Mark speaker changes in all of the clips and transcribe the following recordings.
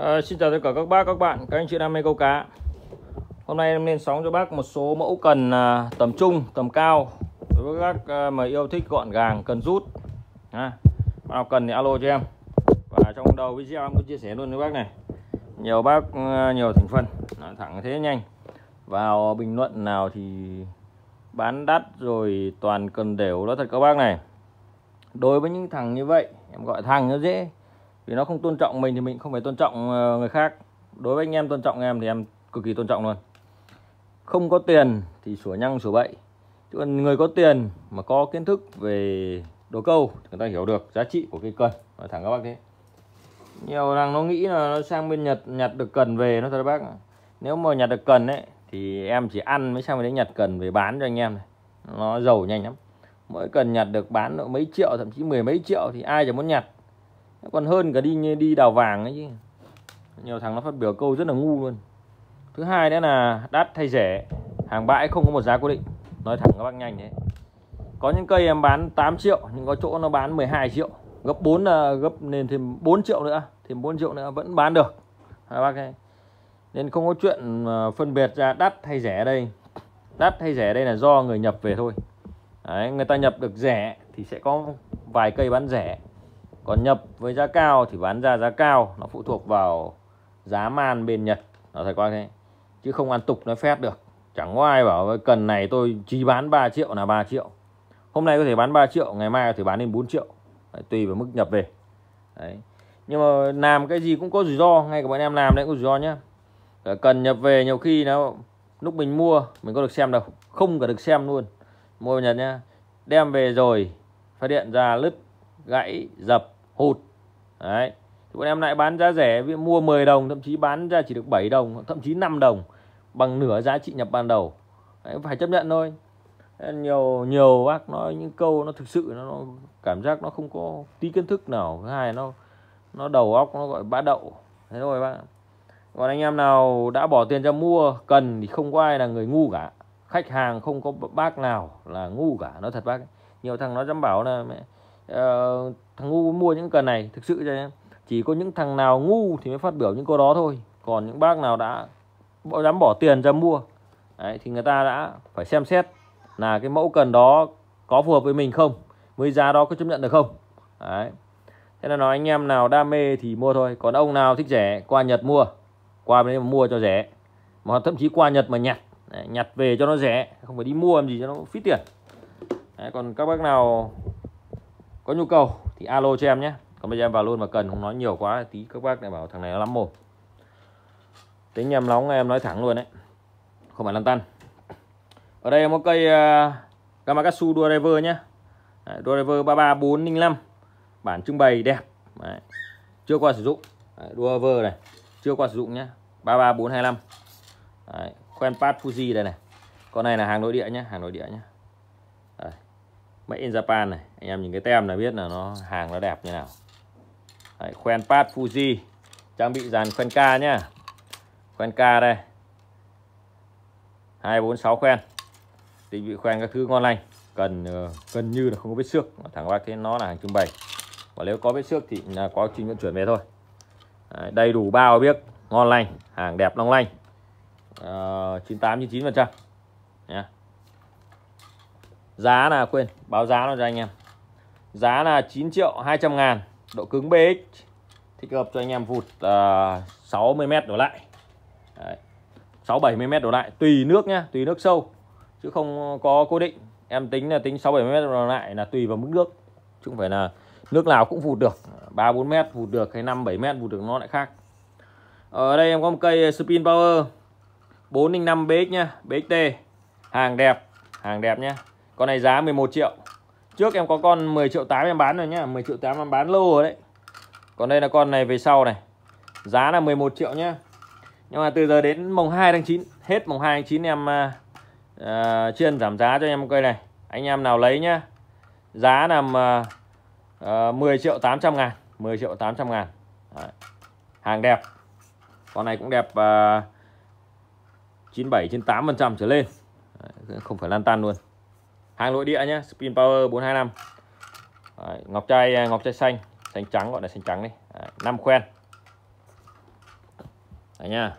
Speaker 1: À, xin chào tất cả các bác, các bạn, các anh chị đam mê câu cá Hôm nay em lên sóng cho bác một số mẫu cần à, tầm trung, tầm cao Đối với các à, mà yêu thích gọn gàng, cần rút à, Bác nào cần thì alo cho em Và trong đầu video em cũng chia sẻ luôn với bác này Nhiều bác, à, nhiều thành phần, nói thẳng thế nhanh Vào bình luận nào thì bán đắt rồi toàn cần đều đó thật các bác này Đối với những thằng như vậy, em gọi thằng nó dễ vì nó không tôn trọng mình thì mình không phải tôn trọng ờ, người khác đối với anh em tôn trọng em thì em cực kỳ tôn trọng luôn không có tiền thì sủa nhăng sủa bậy chứ còn người có tiền mà có kiến thức về đồ câu thì người ta hiểu được giá trị của cây cần nói thẳng các bác thế nhiều thằng nó nghĩ là nó sang bên nhật nhặt được cần về nó thật bác nếu mà nhặt được cần ấy thì em chỉ ăn mới sang bên đấy nhặt cần về bán cho anh em này nó giàu nhanh lắm mỗi cần nhặt được bán được mấy triệu thậm chí mười mấy triệu thì ai chẳng muốn nhặt còn hơn cả đi đi đào vàng ấy chứ nhiều thằng nó phát biểu câu rất là ngu luôn thứ hai nữa là đắt hay rẻ hàng bãi không có một giá cố định nói thẳng các bác nhanh đấy có những cây em bán 8 triệu nhưng có chỗ nó bán 12 triệu gấp 4 là gấp nên thêm 4 triệu nữa thêm 4 triệu nữa vẫn bán được các bác ấy nên không có chuyện à, phân biệt ra đắt hay rẻ đây đắt hay rẻ đây là do người nhập về thôi Đấy, người ta nhập được rẻ thì sẽ có vài cây bán rẻ còn nhập với giá cao thì bán ra giá cao nó phụ thuộc vào giá man bên Nhật nó thật qua thế chứ không ăn tục nói phép được chẳng có ai bảo với cần này tôi chỉ bán 3 triệu là 3 triệu hôm nay có thể bán 3 triệu ngày mai có thể bán lên 4 triệu đấy, tùy vào mức nhập về đấy nhưng mà làm cái gì cũng có rủi ro ngay cả bọn em làm đấy cũng rủi ro nhá cần nhập về nhiều khi nó lúc mình mua mình có được xem đâu không cả được xem luôn mua nhật nhá đem về rồi phát điện ra lứt gãy dập hụt đấy thì bọn em lại bán giá rẻ mua 10 đồng thậm chí bán ra chỉ được 7 đồng thậm chí 5 đồng bằng nửa giá trị nhập ban đầu đấy, phải chấp nhận thôi nhiều nhiều bác nói những câu nó thực sự nó, nó cảm giác nó không có tí kiến thức nào thứ hai nó nó đầu óc nó gọi bá đậu thế thôi bác còn anh em nào đã bỏ tiền ra mua cần thì không có ai là người ngu cả khách hàng không có bác nào là ngu cả nói thật bác nhiều thằng nó dám bảo là mẹ uh, thằng ngu mua những cần này thực sự cho chỉ có những thằng nào ngu thì mới phát biểu những câu đó thôi còn những bác nào đã dám bỏ tiền ra mua đấy, thì người ta đã phải xem xét là cái mẫu cần đó có phù hợp với mình không với giá đó có chấp nhận được không đấy thế là nói anh em nào đam mê thì mua thôi còn ông nào thích rẻ qua nhật mua qua bên đây mà mua cho rẻ mà thậm chí qua nhật mà nhặt đấy, nhặt về cho nó rẻ không phải đi mua làm gì cho nó phí tiền đấy, còn các bác nào có nhu cầu thì alo cho em nhé còn bây giờ em vào luôn mà cần không nói nhiều quá tí các bác lại bảo thằng này nó lắm mồm tính em nóng em nói thẳng luôn đấy không phải lăn tăn ở đây em có cây uh, Gamakatsu Dual Driver nhé Dual Driver 33405 bản trưng bày đẹp đấy. chưa qua sử dụng đấy, Dual Driver này chưa qua sử dụng nhé 33425 đấy. Quen Pad Fuji đây này con này là hàng nội địa nhé hàng nội địa nhé Made in Japan này Anh em nhìn cái tem là biết là nó hàng nó đẹp như nào Đấy, Khoen Pat Fuji Trang bị dàn khoen ca nhá Khoen ca đây 246 khoen Định bị khoen các thứ ngon lành Cần ờ, gần như là không có vết xước Thẳng bác thế nó là hàng trưng bày Và nếu có vết xước thì là có trình vận chuyển về thôi Đấy, Đầy đủ bao biết Ngon lành Hàng đẹp long lanh Uh, 98 99 phần trăm nhé giá là quên báo giá nó cho anh em giá là 9 triệu 200 ngàn độ cứng BX thích hợp cho anh em vụt à, uh, 60 mét đổ lại Đấy. 6 70 mét đổ lại tùy nước nhá tùy nước sâu chứ không có cố định em tính là tính 6 70 mét đổ lại là tùy vào mức nước chứ không phải là nước nào cũng vụt được 3 4 mét vụt được hay 5 7 mét vụt được nó lại khác ở đây em có một cây spin power 405 BX nhá BXT hàng đẹp hàng đẹp nhá con này giá 11 triệu Trước em có con 10 triệu 8 em bán rồi nhá 10 triệu 8 em bán lâu rồi đấy Còn đây là con này về sau này Giá là 11 triệu nhá Nhưng mà từ giờ đến mùng 2 tháng 9 Hết mùng 2 tháng 9 em uh, à, à, Chuyên giảm giá cho em cây này Anh em nào lấy nhá Giá là uh, uh, 10 triệu 800 ngàn 10 triệu 800 ngàn đấy. Hàng đẹp Con này cũng đẹp uh, 97 trên 8% trở lên không phải lan tan luôn hàng nội địa nhá spin power 425 Đấy, ngọc trai à, ngọc trai xanh xanh trắng gọi là xanh trắng đi năm khoen Đấy nha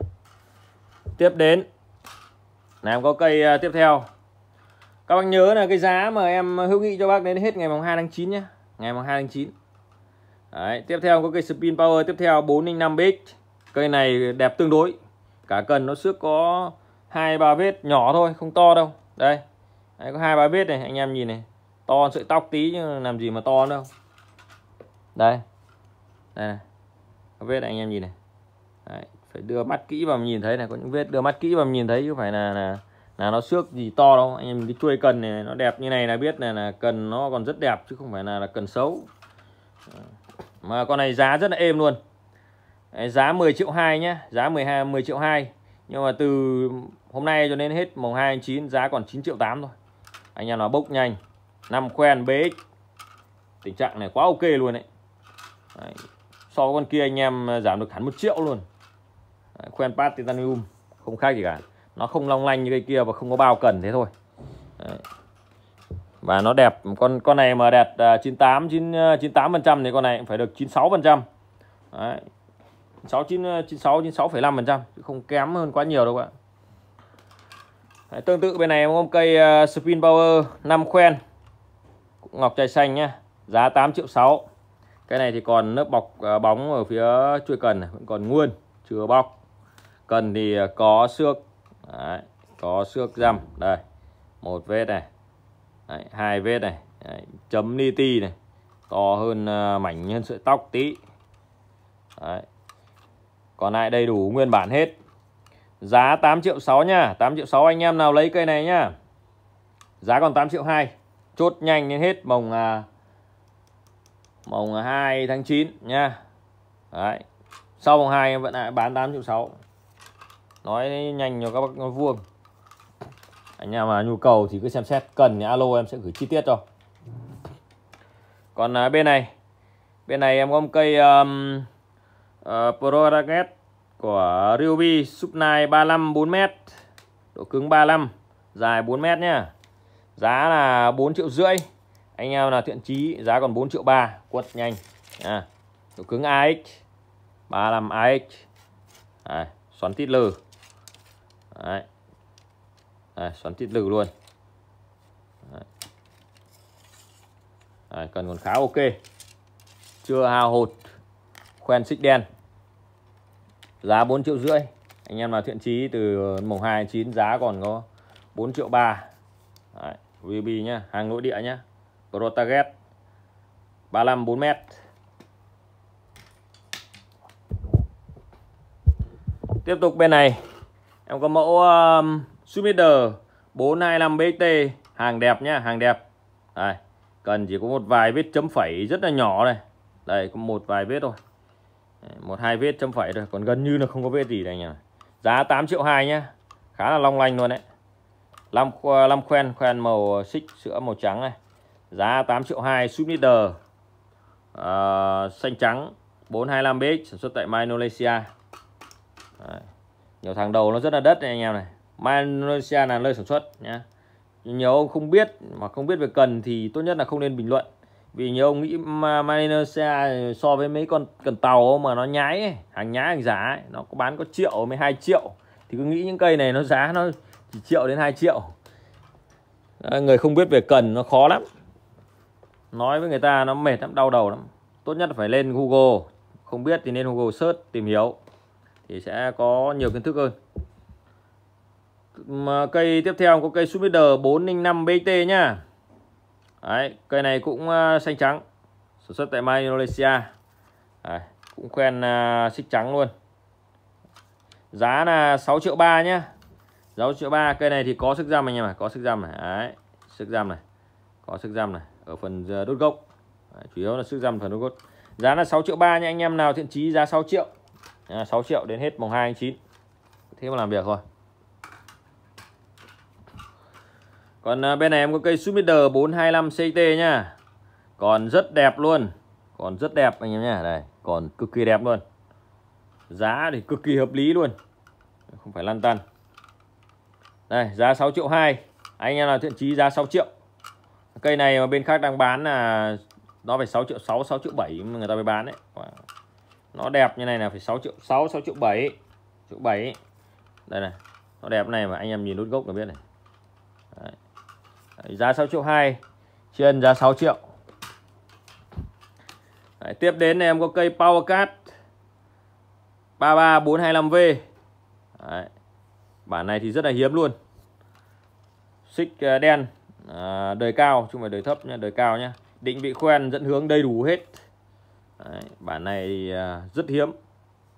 Speaker 1: tiếp đến là em có cây à, tiếp theo các bác nhớ là cái giá mà em hữu nghị cho bác đến hết ngày mùng 2 tháng 9 nhé ngày mùng 2 tháng 9 Đấy, tiếp theo có cây spin power tiếp theo 405bx cây này đẹp tương đối cả cần nó xước có hai ba vết nhỏ thôi không to đâu đây Đấy, có hai ba vết này anh em nhìn này to sợi tóc tí nhưng làm gì mà to đâu đây đây này. Có vết này anh em nhìn này Đấy, phải đưa mắt kỹ vào nhìn thấy này có những vết đưa mắt kỹ vào nhìn thấy chứ phải là là là nó xước gì to đâu anh em cái chuôi cần này nó đẹp như này là biết này là cần nó còn rất đẹp chứ không phải là là cần xấu mà con này giá rất là êm luôn Đấy, giá 10 triệu 2 nhé giá 12 10 triệu 2 nhưng mà từ hôm nay cho đến hết mùng 2 tháng giá còn 9 triệu 8 thôi anh em nó bốc nhanh năm quen bx tình trạng này quá ok luôn đấy, so với con kia anh em ờ, giảm được hẳn một triệu luôn đấy, quen pat titanium không khác gì cả nó không long lanh như cây kia và không có bao cần thế thôi đấy. và nó đẹp con con này mà đẹp 98 9, 98 phần trăm thì con này cũng phải được 96 phần trăm 6 9 96 96,5 phần trăm không kém hơn quá nhiều đâu các bạn Đấy, tương tự bên này em ôm cây uh, Spin Power 5 khoen ngọc chai xanh nhá giá 8 triệu 6 cái này thì còn lớp bọc uh, bóng ở phía chuôi cần vẫn còn nguyên chưa bọc cần thì ờ, có xước Đấy, có xước dăm đây một vết này Đấy, hai vết này Đấy, chấm ni ti này to hơn uh, mảnh hơn sợi tóc tí Đấy. còn lại đầy đủ nguyên bản hết Giá 8 triệu 6 nha 8 triệu 6 anh em nào lấy cây này nha Giá còn 8 triệu 2 Chốt nhanh đến hết mồng à, Mồng 2 tháng 9 nha Đấy Sau mồng 2 em vẫn lại bán 8 triệu 6 Nói nhanh cho các bác vuông Anh em mà nhu cầu thì cứ xem xét Cần thì alo em sẽ gửi chi tiết cho Còn à, bên này Bên này em có một cây um, uh, ờ, Proraget của Ryobi Supnai 35 4m độ cứng 35 dài 4m nhé giá là 4 triệu rưỡi anh em là thiện chí giá còn 4 triệu 3 quật nhanh à, độ cứng AX 35 AX à, xoắn tít lừ Đấy. À, xoắn tít lừ luôn À, cần còn khá ok chưa hao hột khoen xích đen giá 4 triệu rưỡi anh em nào thiện chí từ mùng 29 giá còn có 4 triệu 3 Đấy, VB nhá hàng nội địa nhá Pro Target 35 4m tiếp tục bên này em có mẫu um, Sumider 425 BT hàng đẹp nhá hàng đẹp Đấy, cần chỉ có một vài vết chấm phẩy rất là nhỏ này đây có một vài vết thôi một hai vết chấm phẩy rồi còn gần như là không có vết gì đây nhỉ giá 8 triệu hai nhá khá là long lanh luôn đấy Lam, uh, Lam khoen khoen màu uh, xích sữa màu trắng này giá 8 triệu 2 sub leader uh, xanh trắng 425BX sản xuất tại Malaysia Đấy. nhiều thằng đầu nó rất là đất này anh em này Malaysia là nơi sản xuất nhá nhiều ông không biết mà không biết về cần thì tốt nhất là không nên bình luận vì nhiều ông nghĩ mà Malaysia so với mấy con cần tàu mà nó nhái ấy, hàng nhái hàng giả ấy, nó có bán có triệu mấy hai triệu thì cứ nghĩ những cây này nó giá nó chỉ triệu đến 2 triệu à, người không biết về cần nó khó lắm nói với người ta nó mệt lắm đau đầu lắm tốt nhất là phải lên Google không biết thì nên Google search tìm hiểu thì sẽ có nhiều kiến thức hơn mà cây tiếp theo có cây Sumider 405 BT nhá Đấy, cây này cũng ờ, xanh trắng sản xuất tại Malaysia à, cũng quen à, xích trắng luôn giá là 6 triệu ba nhé 6 triệu ba cây này thì có sức dăm anh em ạ có sức dăm này Đấy, sức dăm này có sức dăm này ở phần đốt gốc Đấy, chủ yếu là sức dăm phần đốt gốc giá là 6 triệu ba nhé anh em nào thiện chí giá 6 triệu à, 6 triệu đến hết mùng 2 tháng chín, thế mà làm việc thôi Còn à, bên này em có cây Sumider 425 CT nha. Còn rất đẹp luôn. Còn rất đẹp anh em nha. Đây, còn cực kỳ đẹp luôn. Giá thì cực kỳ hợp lý luôn. Không phải lăn tăn. Đây, giá 6 triệu 2. Anh em là thiện chí giá 6 triệu. Cây này mà bên khác đang bán là nó phải 6 triệu 6, 6 triệu 7 người ta mới bán đấy. Nó đẹp như này là phải 6 triệu 6, 6 triệu 7. Triệu 7. Đây này. Nó đẹp này mà anh em nhìn nút gốc là biết này. Đấy giá 6 triệu 2 trên giá 6 triệu Đấy, tiếp đến này em có cây Powercat 33425V Đấy. bản này thì rất là hiếm luôn xích à, đen à, đời cao chứ không phải đời thấp nha đời cao nhé định vị khoen dẫn hướng đầy đủ hết Đấy, bản này à, rất hiếm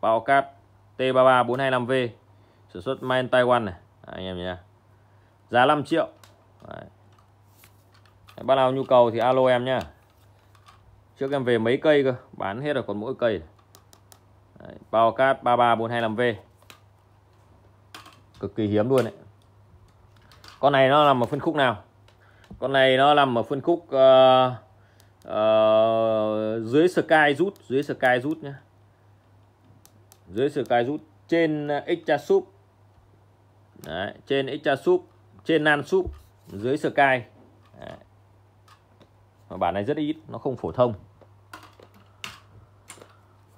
Speaker 1: Powercat T33425V sản xuất Main Taiwan này Đấy, anh em nhé giá 5 triệu Đấy bác nào nhu cầu thì alo em nhá trước em về mấy cây cơ bán hết rồi còn mỗi cây đấy, bao cát 33425V cực kỳ hiếm luôn đấy con này nó nằm ở phân khúc nào con này nó nằm ở phân khúc uh, uh, dưới sky rút dưới sky rút nhá dưới sky rút trên ờ, extra sub Đấy, trên extra sub trên nan sub dưới sky Đấy bản này rất ít nó không phổ thông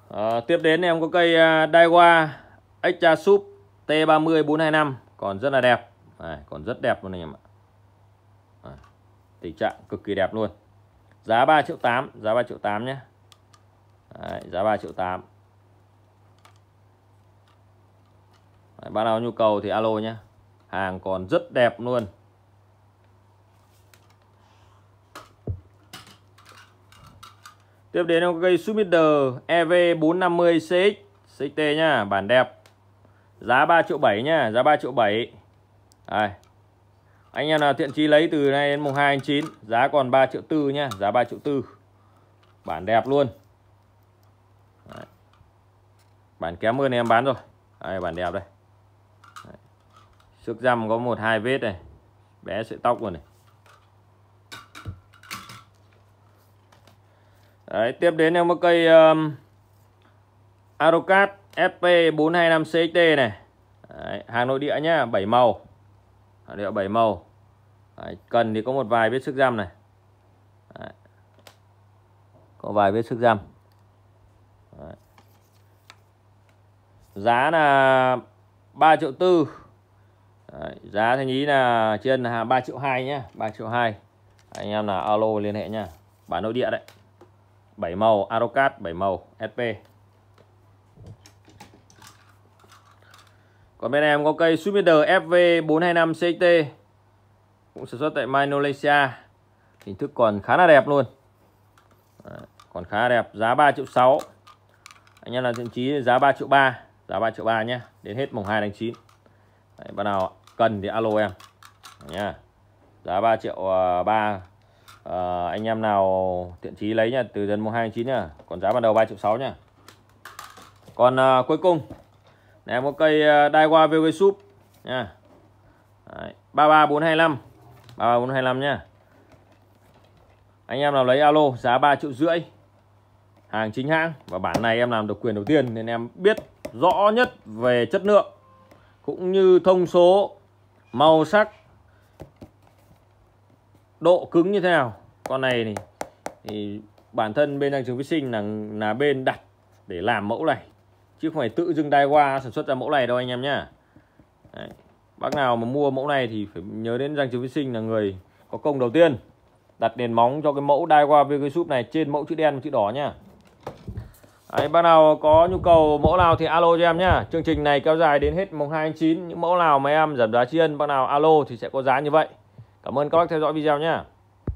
Speaker 1: à, tiếp đến em có cây à, Daiwa Extra Sub T30 425 còn rất là đẹp à, còn rất đẹp luôn anh em ạ à, tình trạng cực kỳ đẹp luôn giá 3 triệu 8 giá 3 triệu 8 nhé Đấy, giá 3 triệu 8 Đấy, Bác nào nhu cầu thì alo nhé Hàng còn rất đẹp luôn Tiếp đến là cây Sumider EV450CX CXT nha, bản đẹp. Giá 3 triệu 7 nhá, giá 3 triệu 7. Đây. Anh em nào thiện chí lấy từ nay đến mùng 2 tháng 9, giá còn 3 triệu 4 nhá, giá 3 triệu 4. Bản đẹp luôn. Đấy. Bản kém hơn em bán rồi. Đây, bản đẹp đây. Đấy. Sức răm có một hai vết này. Bé sợi tóc rồi này. Đấy, tiếp đến em có cây um, Arocat FP425CXT này. Đấy, hàng nội địa nhá, 7 màu. Hàng nội địa 7 màu. Đấy, cần thì có một vài vết sức răm này. Đấy. Có vài vết sức răm. Đấy. Giá là 3 triệu tư Đấy, giá thanh ý là trên là 3 triệu 2 nhá 3 triệu 2 anh em là alo liên hệ nhá bán nội địa đấy 7 màu AutoCAD 7 màu SP Còn bên em có cây Sumider FV425CT Cũng sản xuất tại Malaysia Hình thức còn khá là đẹp luôn Còn khá đẹp Giá 3 triệu 6 Anh em là thiện chí giá 3 triệu 3 Giá 3 triệu 3 nhé Đến hết mùng 2 tháng 9 Đấy, Bạn nào cần thì alo em nha Giá 3 triệu 3 à, à, anh em nào tiện trí lấy nha từ dần mùng hai chín nha còn giá ban đầu ba triệu sáu nha còn à, cuối cùng này một cây à, Daiwa VW Sub nha ba ba bốn hai năm ba ba bốn hai năm nha anh em nào lấy alo giá 3 triệu rưỡi hàng chính hãng và bản này em làm được quyền đầu tiên nên em biết rõ nhất về chất lượng cũng như thông số màu sắc độ cứng như thế nào con này thì, thì bản thân bên năng trường vi sinh là là bên đặt để làm mẫu này chứ không phải tự dưng đai qua sản xuất ra mẫu này đâu anh em nhá Đấy. bác nào mà mua mẫu này thì phải nhớ đến giang trường vi sinh là người có công đầu tiên đặt nền móng cho cái mẫu đai qua với cái súp này trên mẫu chữ đen và chữ đỏ nhá Đấy, bác nào có nhu cầu mẫu nào thì alo cho em nhá chương trình này kéo dài đến hết mùng 2 tháng những mẫu nào mà em giảm giá tri ân bác nào alo thì sẽ có giá như vậy Cảm ơn các bác theo dõi video nhé